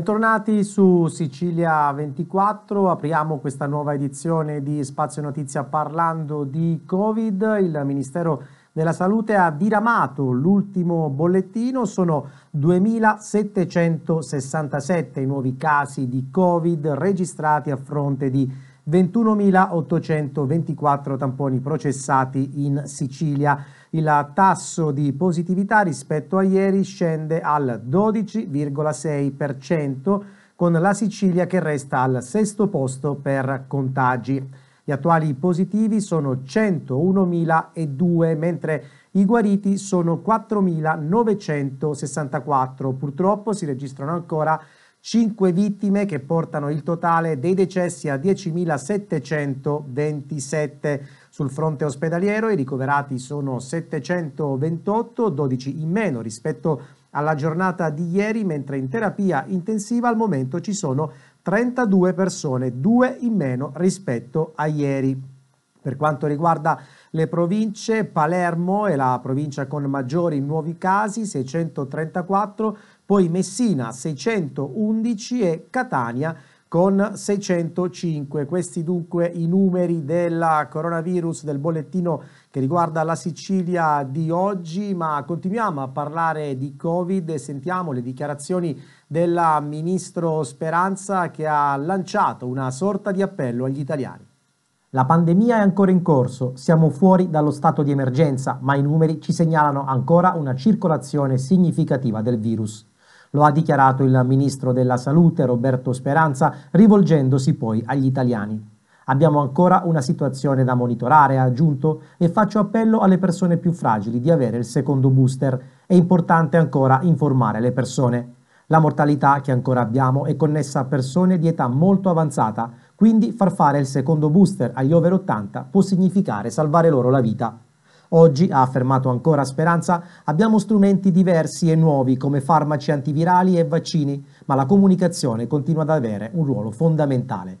Bentornati su Sicilia 24, apriamo questa nuova edizione di Spazio Notizia parlando di Covid. Il Ministero della Salute ha diramato l'ultimo bollettino, sono 2.767 i nuovi casi di Covid registrati a fronte di 21.824 tamponi processati in Sicilia. Il tasso di positività rispetto a ieri scende al 12,6%, con la Sicilia che resta al sesto posto per contagi. Gli attuali positivi sono 101.002, mentre i guariti sono 4.964. Purtroppo si registrano ancora 5 vittime che portano il totale dei decessi a 10.727. Sul fronte ospedaliero i ricoverati sono 728, 12 in meno rispetto alla giornata di ieri, mentre in terapia intensiva al momento ci sono 32 persone, 2 in meno rispetto a ieri. Per quanto riguarda le province, Palermo è la provincia con maggiori nuovi casi, 634, poi Messina 611 e Catania con 605. Questi dunque i numeri del coronavirus, del bollettino che riguarda la Sicilia di oggi, ma continuiamo a parlare di Covid e sentiamo le dichiarazioni del ministro Speranza che ha lanciato una sorta di appello agli italiani. La pandemia è ancora in corso, siamo fuori dallo stato di emergenza, ma i numeri ci segnalano ancora una circolazione significativa del virus. Lo ha dichiarato il ministro della Salute Roberto Speranza rivolgendosi poi agli italiani. Abbiamo ancora una situazione da monitorare, ha aggiunto, e faccio appello alle persone più fragili di avere il secondo booster. È importante ancora informare le persone. La mortalità che ancora abbiamo è connessa a persone di età molto avanzata, quindi far fare il secondo booster agli over 80 può significare salvare loro la vita. Oggi, ha affermato ancora Speranza, abbiamo strumenti diversi e nuovi come farmaci antivirali e vaccini, ma la comunicazione continua ad avere un ruolo fondamentale.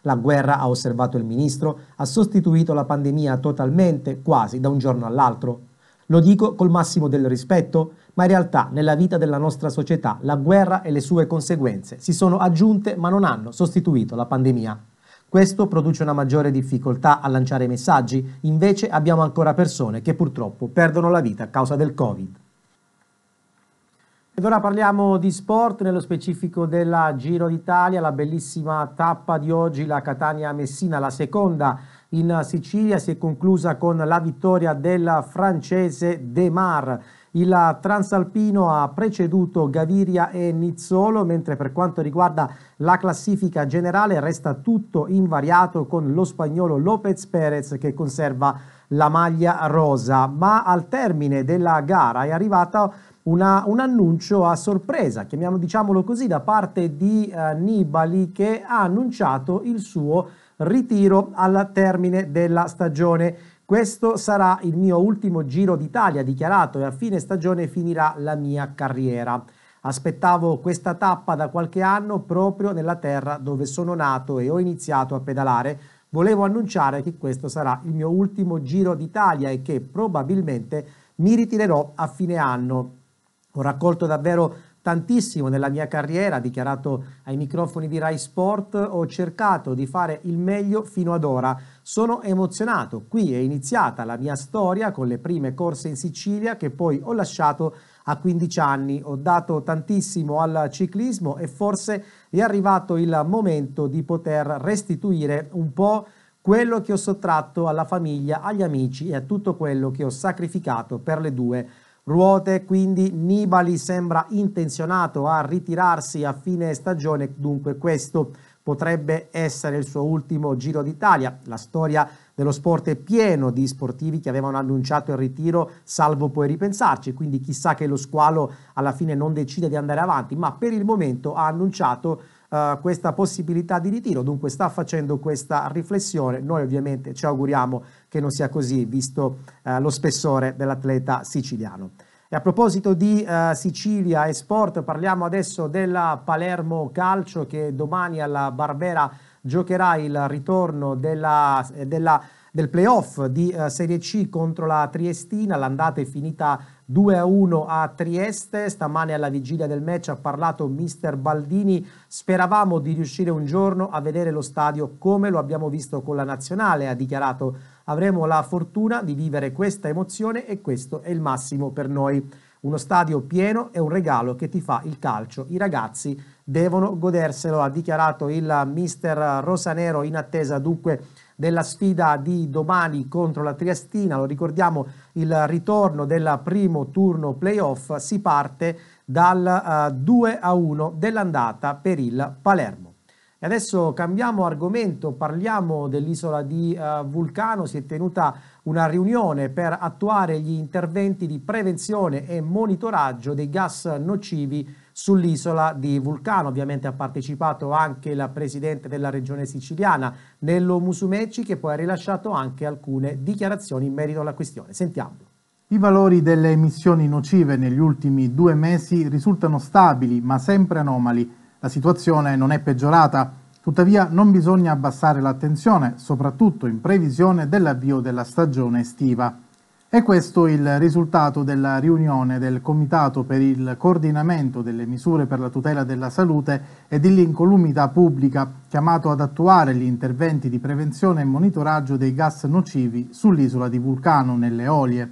La guerra, ha osservato il ministro, ha sostituito la pandemia totalmente, quasi da un giorno all'altro. Lo dico col massimo del rispetto, ma in realtà nella vita della nostra società la guerra e le sue conseguenze si sono aggiunte ma non hanno sostituito la pandemia. Questo produce una maggiore difficoltà a lanciare messaggi, invece abbiamo ancora persone che purtroppo perdono la vita a causa del Covid. Ed ora parliamo di sport, nello specifico della Giro d'Italia, la bellissima tappa di oggi, la Catania-Messina, la seconda in Sicilia, si è conclusa con la vittoria del francese De Mar il Transalpino ha preceduto Gaviria e Nizzolo, mentre per quanto riguarda la classifica generale resta tutto invariato con lo spagnolo Lopez Perez che conserva la maglia rosa, ma al termine della gara è arrivato una, un annuncio a sorpresa, chiamiamo diciamolo così, da parte di eh, Nibali che ha annunciato il suo ritiro al termine della stagione. Questo sarà il mio ultimo Giro d'Italia dichiarato e a fine stagione finirà la mia carriera. Aspettavo questa tappa da qualche anno proprio nella terra dove sono nato e ho iniziato a pedalare. Volevo annunciare che questo sarà il mio ultimo Giro d'Italia e che probabilmente mi ritirerò a fine anno. Ho raccolto davvero tantissimo nella mia carriera, dichiarato ai microfoni di Rai Sport, ho cercato di fare il meglio fino ad ora. Sono emozionato, qui è iniziata la mia storia con le prime corse in Sicilia che poi ho lasciato a 15 anni. Ho dato tantissimo al ciclismo e forse è arrivato il momento di poter restituire un po' quello che ho sottratto alla famiglia, agli amici e a tutto quello che ho sacrificato per le due ruote, quindi Nibali sembra intenzionato a ritirarsi a fine stagione, dunque questo potrebbe essere il suo ultimo Giro d'Italia. La storia dello sport è piena di sportivi che avevano annunciato il ritiro, salvo poi ripensarci, quindi chissà che lo squalo alla fine non decide di andare avanti, ma per il momento ha annunciato eh, questa possibilità di ritiro, dunque sta facendo questa riflessione, noi ovviamente ci auguriamo che non sia così visto eh, lo spessore dell'atleta siciliano. E a proposito di eh, Sicilia e sport, parliamo adesso della Palermo Calcio che domani alla Barbera giocherà il ritorno della, eh, della del playoff di eh, Serie C contro la Triestina. L'andata è finita 2-1 a Trieste. Stamane alla vigilia del match ha parlato mister Baldini. Speravamo di riuscire un giorno a vedere lo stadio come lo abbiamo visto con la nazionale, ha dichiarato. Avremo la fortuna di vivere questa emozione e questo è il massimo per noi. Uno stadio pieno è un regalo che ti fa il calcio. I ragazzi devono goderselo, ha dichiarato il mister Rosanero in attesa dunque della sfida di domani contro la Triestina. Lo ricordiamo, il ritorno del primo turno playoff si parte dal 2 eh, a 1 dell'andata per il Palermo. E adesso cambiamo argomento, parliamo dell'isola di eh, Vulcano, si è tenuta una riunione per attuare gli interventi di prevenzione e monitoraggio dei gas nocivi sull'isola di Vulcano. Ovviamente ha partecipato anche la Presidente della Regione Siciliana, Nello Musumeci, che poi ha rilasciato anche alcune dichiarazioni in merito alla questione. Sentiamolo. I valori delle emissioni nocive negli ultimi due mesi risultano stabili, ma sempre anomali. La situazione non è peggiorata Tuttavia non bisogna abbassare l'attenzione, soprattutto in previsione dell'avvio della stagione estiva. E questo il risultato della riunione del Comitato per il coordinamento delle misure per la tutela della salute e dell'incolumità pubblica, chiamato ad attuare gli interventi di prevenzione e monitoraggio dei gas nocivi sull'isola di Vulcano nelle Olie.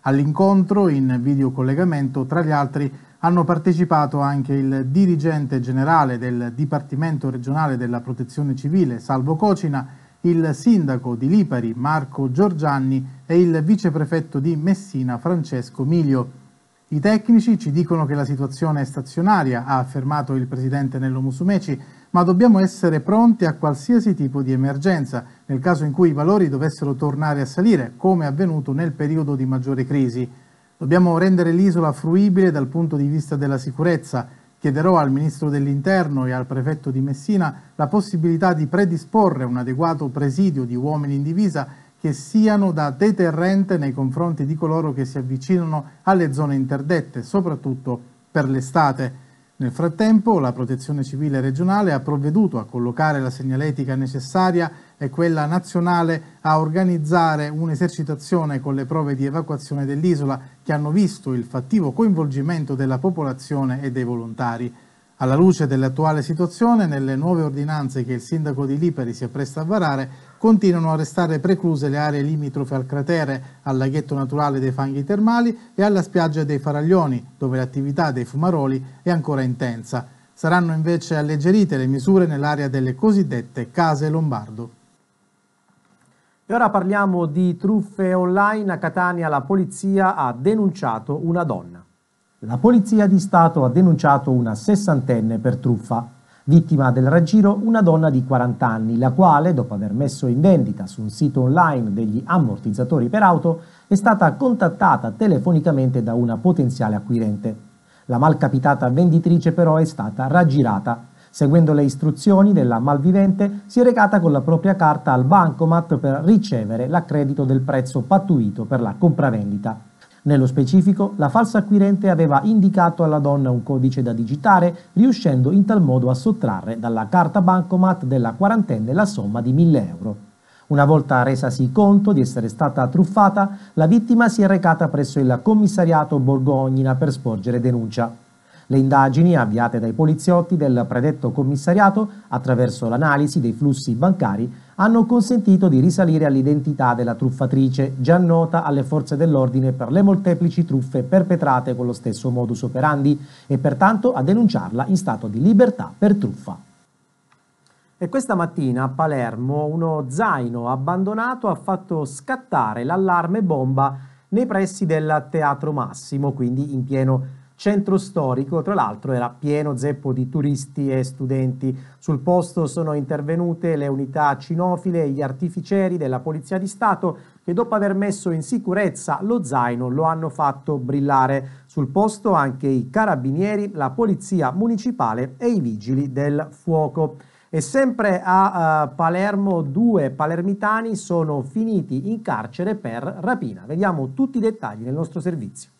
All'incontro, in videocollegamento, tra gli altri, hanno partecipato anche il dirigente generale del Dipartimento regionale della Protezione Civile, Salvo Cocina, il sindaco di Lipari, Marco Giorgianni, e il viceprefetto di Messina, Francesco Miglio. I tecnici ci dicono che la situazione è stazionaria, ha affermato il presidente Nello Musumeci, ma dobbiamo essere pronti a qualsiasi tipo di emergenza, nel caso in cui i valori dovessero tornare a salire, come è avvenuto nel periodo di maggiore crisi. Dobbiamo rendere l'isola fruibile dal punto di vista della sicurezza. Chiederò al Ministro dell'Interno e al Prefetto di Messina la possibilità di predisporre un adeguato presidio di uomini in divisa che siano da deterrente nei confronti di coloro che si avvicinano alle zone interdette, soprattutto per l'estate. Nel frattempo la Protezione Civile regionale ha provveduto a collocare la segnaletica necessaria e quella nazionale a organizzare un'esercitazione con le prove di evacuazione dell'isola che hanno visto il fattivo coinvolgimento della popolazione e dei volontari. Alla luce dell'attuale situazione, nelle nuove ordinanze che il sindaco di Liperi si appresta a varare, continuano a restare precluse le aree limitrofe al cratere, al laghetto naturale dei fanghi termali e alla spiaggia dei Faraglioni, dove l'attività dei fumaroli è ancora intensa. Saranno invece alleggerite le misure nell'area delle cosiddette case lombardo. E ora parliamo di truffe online. A Catania la polizia ha denunciato una donna la Polizia di Stato ha denunciato una sessantenne per truffa. Vittima del raggiro una donna di 40 anni, la quale, dopo aver messo in vendita su un sito online degli ammortizzatori per auto, è stata contattata telefonicamente da una potenziale acquirente. La malcapitata venditrice però è stata raggirata. Seguendo le istruzioni della malvivente, si è recata con la propria carta al bancomat per ricevere l'accredito del prezzo pattuito per la compravendita. Nello specifico, la falsa acquirente aveva indicato alla donna un codice da digitare, riuscendo in tal modo a sottrarre dalla carta bancomat della quarantenne la somma di 1000 euro. Una volta resasi conto di essere stata truffata, la vittima si è recata presso il commissariato Borgognina per sporgere denuncia. Le indagini avviate dai poliziotti del predetto commissariato attraverso l'analisi dei flussi bancari hanno consentito di risalire all'identità della truffatrice, già nota alle forze dell'ordine per le molteplici truffe perpetrate con lo stesso modus operandi e pertanto a denunciarla in stato di libertà per truffa. E questa mattina a Palermo uno zaino abbandonato ha fatto scattare l'allarme bomba nei pressi del Teatro Massimo, quindi in pieno centro storico, tra l'altro era pieno zeppo di turisti e studenti. Sul posto sono intervenute le unità cinofile e gli artificieri della Polizia di Stato che dopo aver messo in sicurezza lo zaino lo hanno fatto brillare. Sul posto anche i carabinieri, la polizia municipale e i vigili del fuoco. E sempre a uh, Palermo due palermitani sono finiti in carcere per rapina. Vediamo tutti i dettagli nel nostro servizio.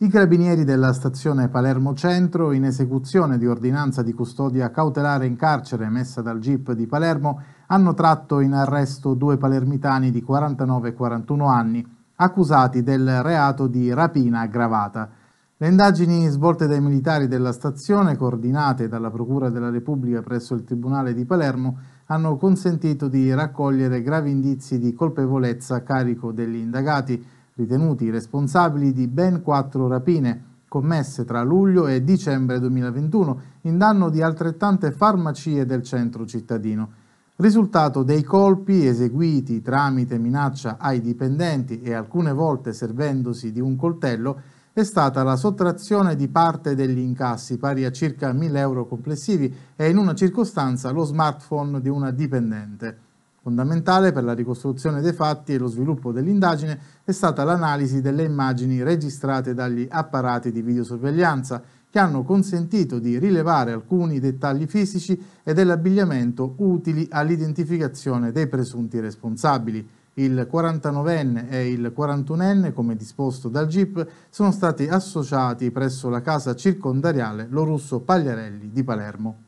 I carabinieri della stazione Palermo Centro, in esecuzione di ordinanza di custodia cautelare in carcere emessa dal GIP di Palermo, hanno tratto in arresto due palermitani di 49 e 41 anni, accusati del reato di rapina aggravata. Le indagini svolte dai militari della stazione, coordinate dalla Procura della Repubblica presso il Tribunale di Palermo, hanno consentito di raccogliere gravi indizi di colpevolezza a carico degli indagati, ritenuti responsabili di ben quattro rapine commesse tra luglio e dicembre 2021 in danno di altrettante farmacie del centro cittadino. Risultato dei colpi eseguiti tramite minaccia ai dipendenti e alcune volte servendosi di un coltello è stata la sottrazione di parte degli incassi pari a circa 1000 euro complessivi e in una circostanza lo smartphone di una dipendente. Fondamentale per la ricostruzione dei fatti e lo sviluppo dell'indagine è stata l'analisi delle immagini registrate dagli apparati di videosorveglianza che hanno consentito di rilevare alcuni dettagli fisici e dell'abbigliamento utili all'identificazione dei presunti responsabili. Il 49enne e il 41enne, come disposto dal GIP, sono stati associati presso la casa circondariale Lorusso Pagliarelli di Palermo.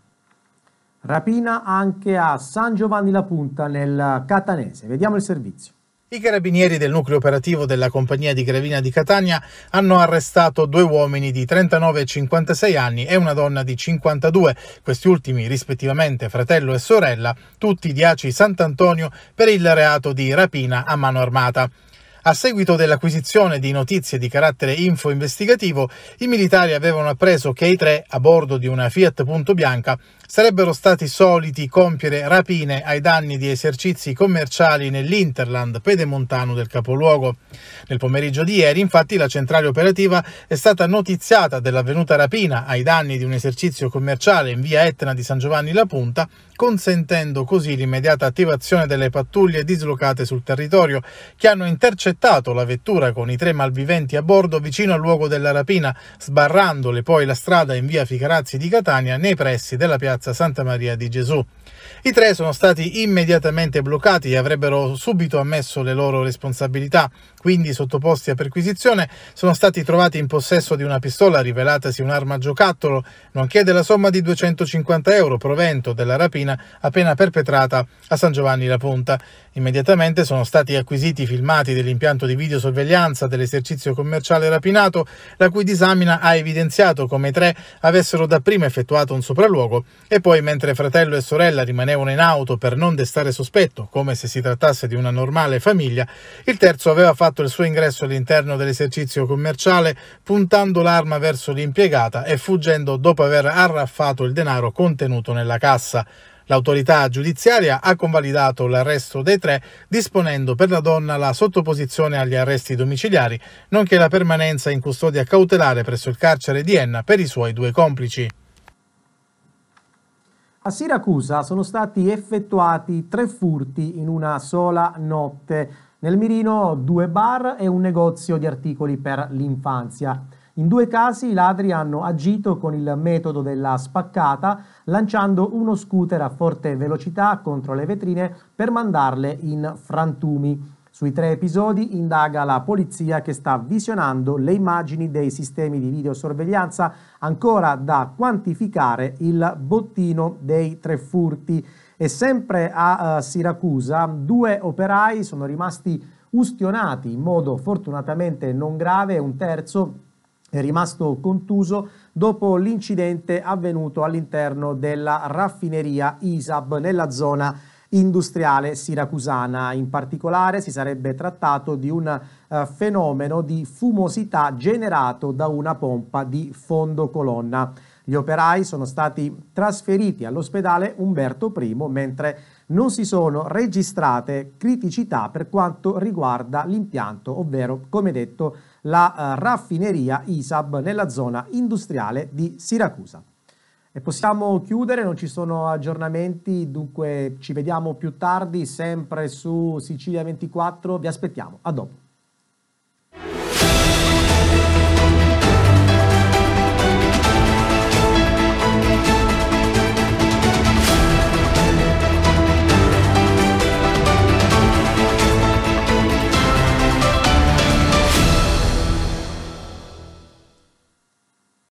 Rapina anche a San Giovanni la Punta nel Catanese. Vediamo il servizio. I carabinieri del nucleo operativo della compagnia di Gravina di Catania hanno arrestato due uomini di 39 e 56 anni e una donna di 52, questi ultimi rispettivamente fratello e sorella, tutti di Aci Sant'Antonio per il reato di rapina a mano armata. A seguito dell'acquisizione di notizie di carattere info-investigativo, i militari avevano appreso che i tre, a bordo di una Fiat Punto Bianca, sarebbero stati soliti compiere rapine ai danni di esercizi commerciali nell'Interland pedemontano del capoluogo. Nel pomeriggio di ieri, infatti, la centrale operativa è stata notiziata dell'avvenuta rapina ai danni di un esercizio commerciale in via Etna di San Giovanni La Punta consentendo così l'immediata attivazione delle pattuglie dislocate sul territorio, che hanno intercettato la vettura con i tre malviventi a bordo vicino al luogo della rapina, sbarrandole poi la strada in via Ficarazzi di Catania nei pressi della piazza Santa Maria di Gesù. I tre sono stati immediatamente bloccati e avrebbero subito ammesso le loro responsabilità, quindi sottoposti a perquisizione, sono stati trovati in possesso di una pistola rivelatasi un'arma a giocattolo, nonché della somma di 250 euro provento della rapina appena perpetrata a San Giovanni la Punta. Immediatamente sono stati acquisiti i filmati dell'impianto di videosorveglianza dell'esercizio commerciale rapinato, la cui disamina ha evidenziato come i tre avessero dapprima effettuato un sopralluogo e poi, mentre fratello e sorella rimanevano in auto per non destare sospetto, come se si trattasse di una normale famiglia, il terzo aveva fatto il suo ingresso all'interno dell'esercizio commerciale puntando l'arma verso l'impiegata e fuggendo dopo aver arraffato il denaro contenuto nella cassa. L'autorità giudiziaria ha convalidato l'arresto dei tre, disponendo per la donna la sottoposizione agli arresti domiciliari, nonché la permanenza in custodia cautelare presso il carcere di Enna per i suoi due complici. A Siracusa sono stati effettuati tre furti in una sola notte. Nel mirino due bar e un negozio di articoli per l'infanzia. In due casi i ladri hanno agito con il metodo della spaccata lanciando uno scooter a forte velocità contro le vetrine per mandarle in frantumi. Sui tre episodi indaga la polizia che sta visionando le immagini dei sistemi di videosorveglianza ancora da quantificare il bottino dei tre furti. E sempre a uh, Siracusa due operai sono rimasti ustionati in modo fortunatamente non grave e un terzo è rimasto contuso dopo l'incidente avvenuto all'interno della raffineria ISAB nella zona industriale siracusana. In particolare si sarebbe trattato di un eh, fenomeno di fumosità generato da una pompa di fondo colonna. Gli operai sono stati trasferiti all'ospedale Umberto I, mentre non si sono registrate criticità per quanto riguarda l'impianto, ovvero, come detto, la eh, raffineria ISAB nella zona industriale di Siracusa. E possiamo chiudere, non ci sono aggiornamenti, dunque ci vediamo più tardi sempre su Sicilia 24, vi aspettiamo, a dopo.